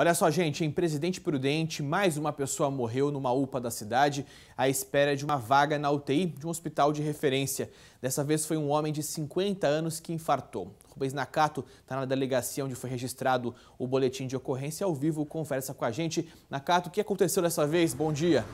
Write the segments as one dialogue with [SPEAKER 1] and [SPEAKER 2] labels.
[SPEAKER 1] Olha só, gente, em Presidente Prudente, mais uma pessoa morreu numa UPA da cidade à espera de uma vaga na UTI de um hospital de referência. Dessa vez foi um homem de 50 anos que infartou. Rubens Nakato está na delegacia onde foi registrado o boletim de ocorrência ao vivo. Conversa com a gente. Nakato, o que aconteceu dessa vez? Bom dia.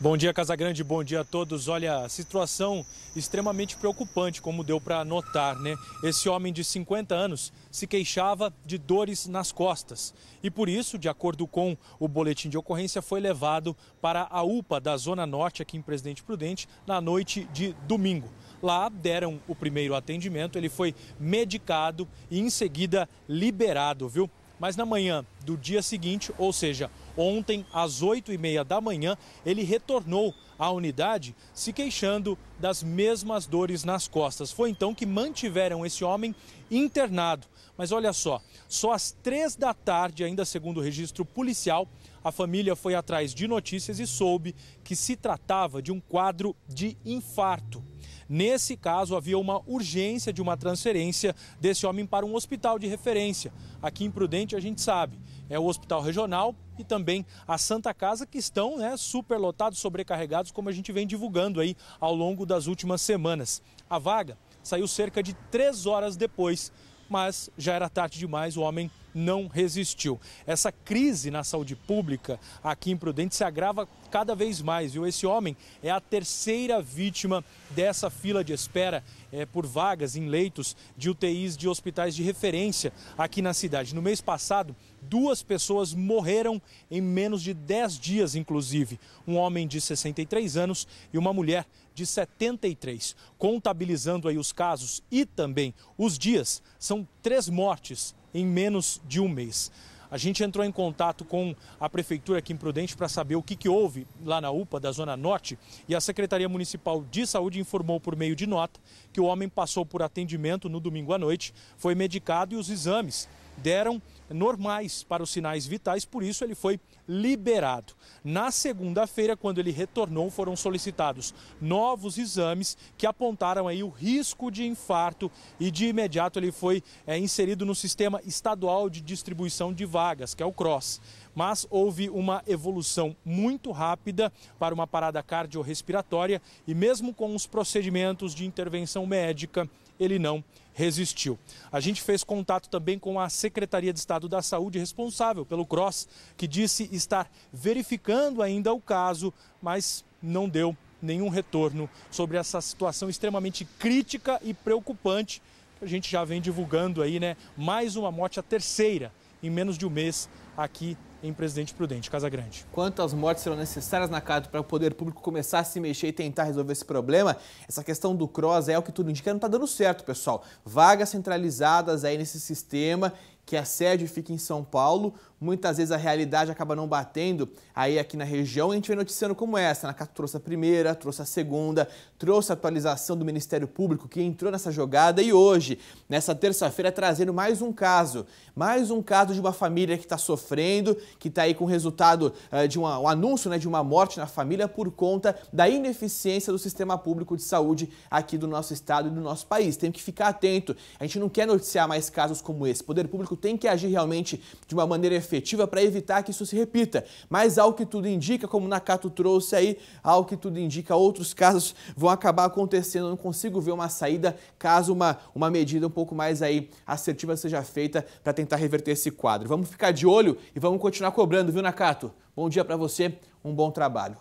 [SPEAKER 2] Bom dia, Casagrande. Bom dia a todos. Olha, situação extremamente preocupante, como deu para notar, né? Esse homem de 50 anos se queixava de dores nas costas e por isso, de acordo com o boletim de ocorrência, foi levado para a UPA da Zona Norte aqui em Presidente Prudente na noite de domingo. Lá deram o primeiro atendimento, ele foi medicado e em seguida liberado, viu? mas na manhã do dia seguinte, ou seja, ontem às 8h30 da manhã, ele retornou à unidade se queixando das mesmas dores nas costas. Foi então que mantiveram esse homem internado. Mas olha só, só às três da tarde, ainda segundo o registro policial, a família foi atrás de notícias e soube que se tratava de um quadro de infarto. Nesse caso, havia uma urgência de uma transferência desse homem para um hospital de referência. Aqui em Prudente, a gente sabe, é o hospital regional e também a Santa Casa, que estão né, superlotados, sobrecarregados, como a gente vem divulgando aí ao longo das últimas semanas. A vaga saiu cerca de três horas depois, mas já era tarde demais, o homem não resistiu. Essa crise na saúde pública aqui em Prudente se agrava cada vez mais, viu? Esse homem é a terceira vítima dessa fila de espera é, por vagas em leitos de UTIs de hospitais de referência aqui na cidade. No mês passado, duas pessoas morreram em menos de 10 dias, inclusive. Um homem de 63 anos e uma mulher de 73. Contabilizando aí os casos e também os dias, são três mortes em menos de um mês. A gente entrou em contato com a prefeitura aqui em Prudente para saber o que, que, houve lá na UPA da Zona Norte e a Secretaria Municipal de Saúde informou por meio de nota que o homem passou por atendimento no domingo à noite, foi medicado e os exames deram normais para os sinais vitais, por isso ele foi liberado. Na segunda-feira, quando ele retornou, foram solicitados novos exames que apontaram aí o risco de infarto e de imediato ele foi é, inserido no sistema estadual de distribuição de vagas, que é o CROSS. Mas houve uma evolução muito rápida para uma parada cardiorrespiratória e mesmo com os procedimentos de intervenção médica, ele não resistiu. A gente fez contato também com a Secretaria de Estado da Saúde, responsável pelo CROSS, que disse estar verificando ainda o caso, mas não deu nenhum retorno sobre essa situação extremamente crítica e preocupante a gente já vem divulgando aí, né? Mais uma morte, a terceira em menos de um mês aqui em Presidente Prudente, Casa Grande. Quantas mortes serão
[SPEAKER 1] necessárias na Cato para o poder público começar a se mexer e tentar resolver esse problema? Essa questão do CROSS é o que tudo indica, não está dando certo, pessoal. Vagas centralizadas aí nesse sistema que a sede fica em São Paulo. Muitas vezes a realidade acaba não batendo aí aqui na região. A gente vem noticiando como essa. Na né? trouxe a primeira, trouxe a segunda, trouxe a atualização do Ministério Público que entrou nessa jogada e hoje, nessa terça-feira, é trazendo mais um caso. Mais um caso de uma família que está sofrendo, que está aí com o resultado uh, de uma, um anúncio né, de uma morte na família por conta da ineficiência do sistema público de saúde aqui do nosso estado e do nosso país. Tem que ficar atento. A gente não quer noticiar mais casos como esse. Poder Público tem que agir realmente de uma maneira efetiva para evitar que isso se repita. Mas ao que tudo indica, como Nakato trouxe aí, ao que tudo indica, outros casos vão acabar acontecendo. Eu não consigo ver uma saída caso uma, uma medida um pouco mais aí assertiva seja feita para tentar reverter esse quadro. Vamos ficar de olho e vamos continuar cobrando, viu, Nakato? Bom dia para você, um bom trabalho.